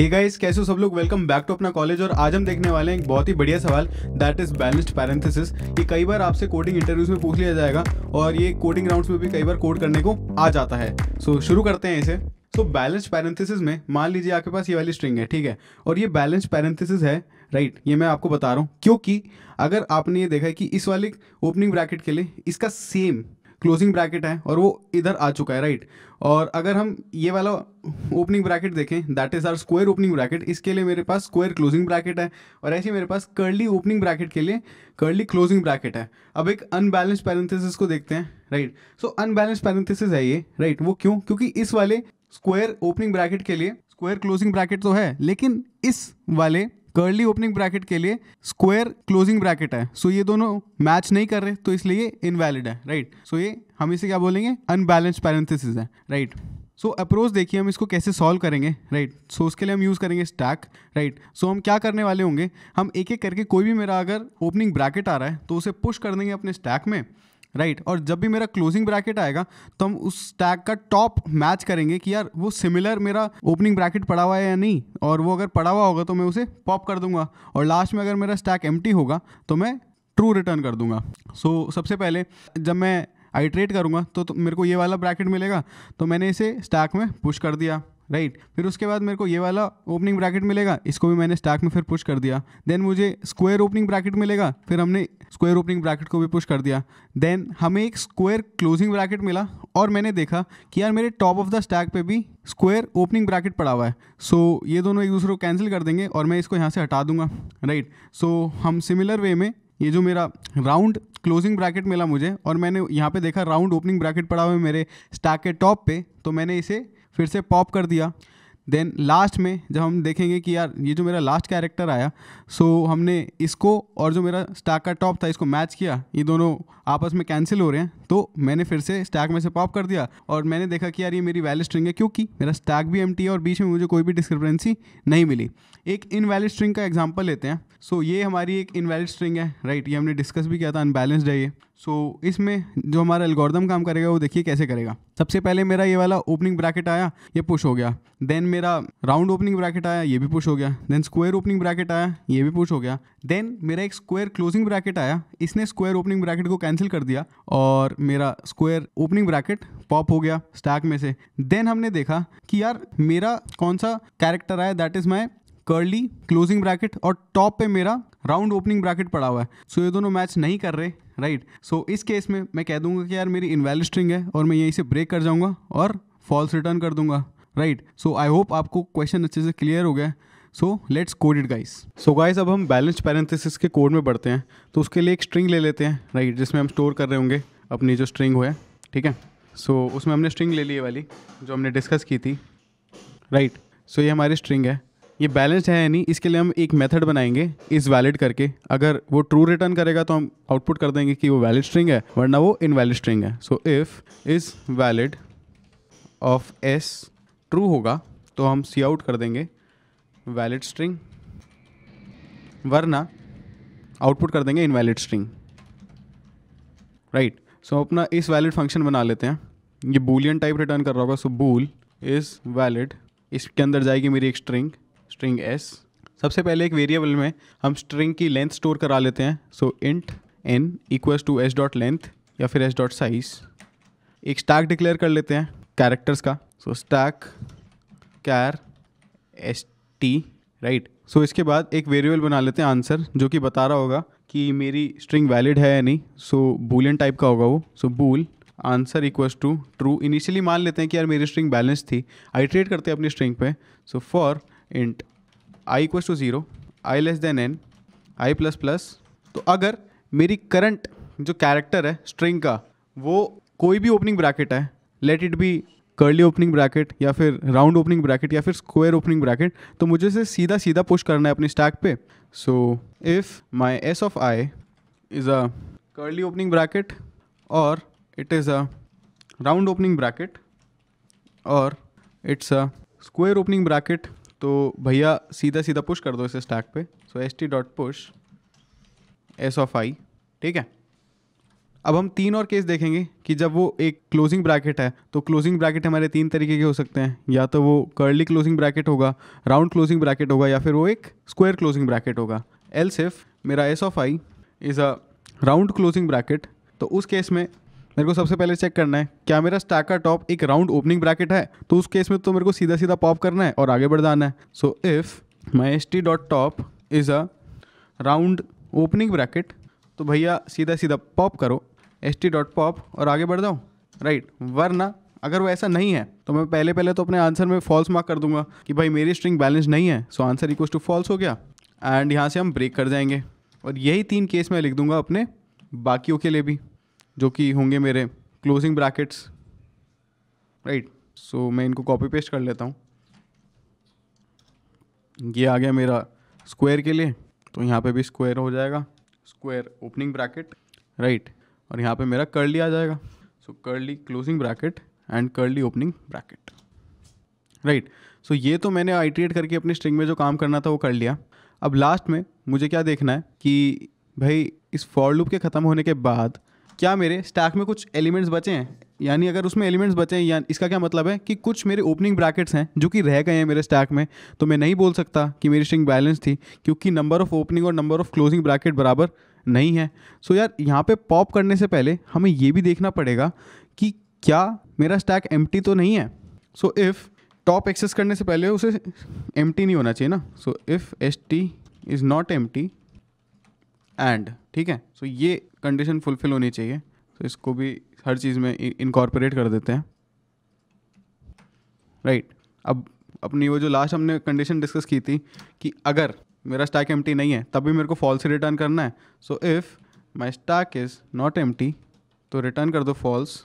Hey guys कैसे हो सब लोग वेलकम बैक टू अपना कॉलेज और आज हम देखने वाले हैं एक बहुत ही बढ़िया सवाल दैट इज बैलेंस्ड पैरेंथेसिस ये कई बार आपसे कोडिंग इंटरव्यूज में पूछ लिया जाएगा और ये कोडिंग राउंड्स में भी कई बार कोड करने को आ जाता है सो so, शुरू करते हैं इसे सो बैलेंस पैरेंथेसिस में मान लीजिए आपके पास ये वाली स्ट्रिंग है ठीक है और ये बैलेंस पैरेंथेसिस है राइट right, ये मैं आपको बता रहा हूँ क्योंकि अगर आपने ये देखा है कि इस वाले ओपनिंग ब्रैकेट के लिए इसका सेम क्लोजिंग ब्रैकेट है और वो इधर आ चुका है राइट और अगर हम ये वाला ओपनिंग ब्रैकेट देखें that is our square opening bracket इसके लिए मेरे पास स्क्वायर क्लोजिंग ब्रैकेट है और ऐसे मेरे पास कर्ली ओपनिंग ब्रैकेट के लिए कर्ली क्लोजिंग ब्रैकेट है अब एक अनबैलेंस पैरेंथेसिस को देखते हैं राइट सो अनबैलेंस पैरेंथेसिस है ये राइट वो क्यों क्योंकि इस वाले स्क्वायर ओपनिंग ब्रैकेट के लिए स्क्वायर क्लोजिंग ब्रैकेट तो है लेकिन इस वाले कर्ली ओपनिंग ब्रैकेट के लिए स्क्वायर क्लोजिंग ब्रैकेट है सो so ये दोनों मैच नहीं कर रहे तो इसलिए इनवैलिड है राइट right? सो so ये हम इसे क्या बोलेंगे अनबैलेंस पैरेंथेसिस है राइट right? सो अप्रोच देखिए हम इसको कैसे सॉल्व करेंगे राइट right. सो so, उसके लिए हम यूज़ करेंगे स्टैक राइट सो हम क्या करने वाले होंगे हम एक एक करके कोई भी मेरा अगर ओपनिंग ब्रैकेट आ रहा है तो उसे पुश कर देंगे अपने स्टैक में राइट और जब भी मेरा क्लोजिंग ब्रैकेट आएगा तो हम उस टैग का टॉप मैच करेंगे कि यार वो सिमिलर मेरा ओपनिंग ब्रैकेट पड़ा हुआ है या नहीं और वो अगर पड़ा हुआ होगा तो मैं उसे पॉप कर दूंगा और लास्ट में अगर मेरा स्टैक एम होगा तो मैं ट्रू रिटर्न कर दूंगा सो so, सबसे पहले जब मैं आइट्रेट करूँगा तो, तो मेरे को ये वाला ब्रैकेट मिलेगा तो मैंने इसे स्टैक में पुश कर दिया राइट right. फिर उसके बाद मेरे को ये वाला ओपनिंग ब्रैकेट मिलेगा इसको भी मैंने स्टैक में फिर पुश कर दिया देन मुझे स्क्वायर ओपनिंग ब्रैकेट मिलेगा फिर हमने स्क्वायर ओपनिंग ब्रैकेट को भी पुश कर दिया देन हमें एक स्क्वायर क्लोजिंग ब्रैकेट मिला और मैंने देखा कि यार मेरे टॉप ऑफ द स्टैक पे भी स्क्वायर ओपनिंग ब्रैकेट पड़ा हुआ है सो so, ये दोनों एक दूसरे को कैंसिल कर देंगे और मैं इसको यहाँ से हटा दूंगा राइट right. सो so, हम सिमिलर वे में ये जो मेरा राउंड क्लोजिंग ब्रैकेट मिला मुझे और मैंने यहाँ पे देखा राउंड ओपनिंग ब्रैकेट पड़ा हुआ है मेरे स्टैक के टॉप पे तो मैंने इसे फिर से पॉप कर दिया देन लास्ट में जब हम देखेंगे कि यार ये जो मेरा लास्ट कैरेक्टर आया सो हमने इसको और जो मेरा स्टार का टॉप था इसको मैच किया ये दोनों आपस में कैंसिल हो रहे हैं तो मैंने फिर से स्टैक में से पॉप कर दिया और मैंने देखा कि यार ये मेरी वैलिड स्ट्रिंग है क्योंकि मेरा स्टैक भी एम है और बीच में मुझे कोई भी डिस्क्रिपेंसी नहीं मिली एक इनवैलिड स्ट्रिंग का एग्जाम्पल लेते हैं सो so, ये हमारी एक इनवैलिड स्ट्रिंग है राइट ये हमने डिस्कस भी किया था अनबैलेंसड है ये सो so, इसमें जो हमारा एल्गोरिदम काम करेगा वो देखिए कैसे करेगा सबसे पहले मेरा ये वाला ओपनिंग ब्रैकेट आया ये पुश हो गया देन मेरा राउंड ओपनिंग ब्रैकेट आया ये भी पुश हो गया देन स्क्वायर ओपनिंग ब्रैकेट आया ये भी पुश हो गया देन मेरा एक स्क्वायर क्लोजिंग ब्रैकेट आया इसने स्क्वायर ओपनिंग ब्रैकेट को कैंसिल कर दिया और मेरा स्क्वायर ओपनिंग ब्रैकेट पॉप हो गया स्टैक में से देन हमने देखा कि यार मेरा कौन सा कैरेक्टर आया that is my curly closing bracket और टॉप पे मेरा राउंड ओपनिंग ब्रैकेट पड़ा हुआ है सो so, ये दोनों मैच नहीं कर रहे राइट right? सो so, इस केस में मैं कह दूंगा कि यार मेरी इनवैलिड स्ट्रिंग है और मैं यहीं से ब्रेक कर जाऊंगा और फॉल्स रिटर्न कर दूंगा राइट सो आई होप आपको क्वेश्चन अच्छे से क्लियर हो गया so let's code it guys so guys अब हम बैलेंस पैरेंथिस के कोड में बढ़ते हैं तो उसके लिए एक स्ट्रिंग ले लेते हैं राइट right? जिसमें हम स्टोर कर रहे होंगे अपनी जो स्ट्रिंग है ठीक है सो so, उसमें हमने स्ट्रिंग ले ली वाली जो हमने डिस्कस की थी राइट right. सो so, ये हमारी स्ट्रिंग है ये बैलेंस है या नहीं इसके लिए हम एक मेथड बनाएंगे इस वैलिड करके अगर वो ट्रू रिटर्न करेगा तो हम आउटपुट कर देंगे कि वो वैलिड स्ट्रिंग है वरना वो इनवैलिड स्ट्रिंग है so if is valid of S true होगा तो हम सी आउट कर देंगे वैलिड स्ट्रिंग वरना आउटपुट कर देंगे invalid string right so so, अपना इस वैलिड फंक्शन बना लेते हैं ये बूलियन टाइप रिटर्न कर रहा होगा सो बूल इज़ वैलिड इसके अंदर जाएगी मेरी एक स्ट्रिंग स्ट्रिंग एस सबसे पहले एक वेरिएबल में हम स्ट्रिंग की लेंथ स्टोर करा लेते हैं so int N equals to S dot length या फिर एस डॉट साइज एक स्टैक डिक्लेयर कर लेते हैं कैरेक्टर्स का so stack char S T right so इसके बाद एक वेरिएबल बना लेते हैं आंसर जो कि बता रहा होगा कि मेरी स्ट्रिंग वैलिड है या नहीं सो बूलियन टाइप का होगा वो so bool answer equals to true initially मान लेते हैं कि यार मेरी स्ट्रिंग बैलेंस थी आइट्रेट करते हैं अपनी स्ट्रिंग पे so for int I equals to zero I less than N I plus plus तो अगर मेरी करंट जो कैरेक्टर है स्ट्रिंग का वो कोई भी ओपनिंग ब्रैकेट है let it be curly opening bracket या फिर राउंड ओपनिंग ब्रैकेट या फिर स्क्वायर ओपनिंग ब्रैकेट तो मुझे इसे सीधा सीधा पुश करना है अपने स्टैक पे so if my S of I is a curly opening bracket और it is a round opening bracket और it's a square opening bracket तो भैया सीधा सीधा पुश कर दो इसे स्टैक पे so S T dot push S of I ठीक है अब हम तीन और केस देखेंगे कि जब वो एक क्लोजिंग ब्रैकेट है तो क्लोजिंग ब्रैकेट हमारे तीन तरीके के हो सकते हैं या तो वो कर्ली क्लोजिंग ब्रैकेट होगा राउंड क्लोजिंग ब्रैकेट होगा या फिर वो एक स्क्वायर क्लोजिंग ब्रैकेट होगा एल सिफ मेरा S of I is a round closing bracket तो उस केस में मेरे को सबसे पहले चेक करना है क्या मेरा स्टैक का टॉप एक राउंड ओपनिंग ब्रैकेट है तो उस केस में तो मेरे को सीधा सीधा पॉप करना है और आगे बढ़ जाना है so if my S T dot top is a round opening bracket तो भैया सीधा सीधा पॉप करो एस टी डॉट पॉप और आगे बढ़ जाऊँ राइट वरना अगर वो ऐसा नहीं है तो मैं पहले पहले तो अपने आंसर में फॉल्स मार्क कर दूंगा कि भाई मेरी स्ट्रिंग बैलेंस नहीं है so answer equal to false हो गया एंड यहाँ से हम ब्रेक कर जाएंगे और यही तीन केस मैं लिख दूंगा अपने बाकियों के लिए भी जो कि होंगे मेरे क्लोजिंग ब्रैकेट्स राइट सो मैं इनको कॉपी पेस्ट कर लेता हूँ ये आ गया मेरा स्क्वायर के लिए तो यहाँ पे भी स्क्वायर हो जाएगा स्क्वायर ओपनिंग ब्रैकेट राइट और यहाँ पे मेरा कर्ली आ जाएगा so curly closing bracket and curly opening bracket right so ये तो मैंने आइट्रिएट करके अपने स्ट्रिंग में जो काम करना था वो कर लिया अब लास्ट में मुझे क्या देखना है कि भाई इस फॉर लूप के ख़त्म होने के बाद क्या मेरे स्टैक में कुछ एलिमेंट्स बचे हैं यानी अगर उसमें एलिमेंट्स बचे हैं या इसका क्या मतलब है कि कुछ मेरे ओपनिंग ब्रैकेट्स हैं जो कि रह गए हैं मेरे स्टैक में तो मैं नहीं बोल सकता कि मेरी स्ट्रिंग बैलेंस थी क्योंकि नंबर ऑफ ओपनिंग और नंबर ऑफ क्लोजिंग ब्रैकेट बराबर नहीं है सो so यार यहाँ पे पॉप करने से पहले हमें ये भी देखना पड़ेगा कि क्या मेरा स्टैक एम तो नहीं है सो इफ़ टॉप एक्सेस करने से पहले उसे एम नहीं होना चाहिए ना so if S T is not empty and ठीक है सो so, ये कंडीशन फुलफिल होनी चाहिए तो so, इसको भी हर चीज़ में इनकॉर्पोरेट कर देते हैं राइट right. अब अपनी वो जो लास्ट हमने कंडीशन डिस्कस की थी कि अगर मेरा स्टैक एम नहीं है तब भी मेरे को फॉल्स रिटर्न करना है so if my stack is not एम तो रिटर्न कर दो फॉल्स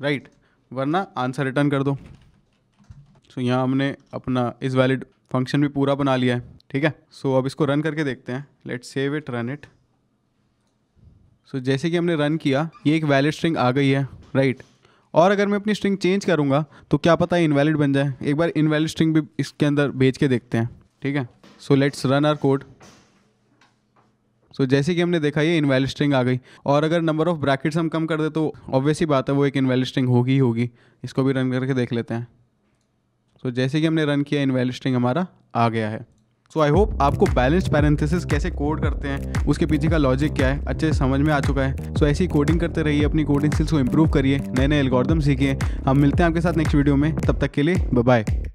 राइट right. वरना आंसर रिटर्न कर दो सो so, यहाँ हमने अपना इस वैलिड फंक्शन भी पूरा बना लिया है ठीक है सो so, अब इसको रन करके देखते हैं let save it run it so जैसे कि हमने रन किया ये एक वैलिड स्ट्रिंग आ गई है राइट right? और अगर मैं अपनी स्ट्रिंग चेंज करूँगा तो क्या पता है इनवैलिड बन जाए एक बार इनवैलिड स्ट्रिंग भी इसके अंदर भेज के देखते हैं ठीक है so let's run our code so जैसे कि हमने देखा ये इनवैलिड स्ट्रिंग आ गई और अगर नंबर ऑफ ब्रैकेट्स हम कम कर दे तो ऑब्वियसली बात है वो एक इनवैलिड स्ट्रिंग होगी ही होगी इसको भी रन करके देख लेते हैं सो so, जैसे कि हमने रन किया इनवैलिड स्ट्रिंग हमारा आ गया है सो आई होप आपको बैलेंस पैरेंथेसिस कैसे कोड करते हैं उसके पीछे का लॉजिक क्या है अच्छे से समझ में आ चुका है सो so, ऐसी कोडिंग करते रहिए अपनी कोडिंग स्किल्स को इंप्रूव करिए नए नए एल्गोरिदम सीखिए हम मिलते हैं आपके साथ नेक्स्ट वीडियो में तब तक के लिए बाय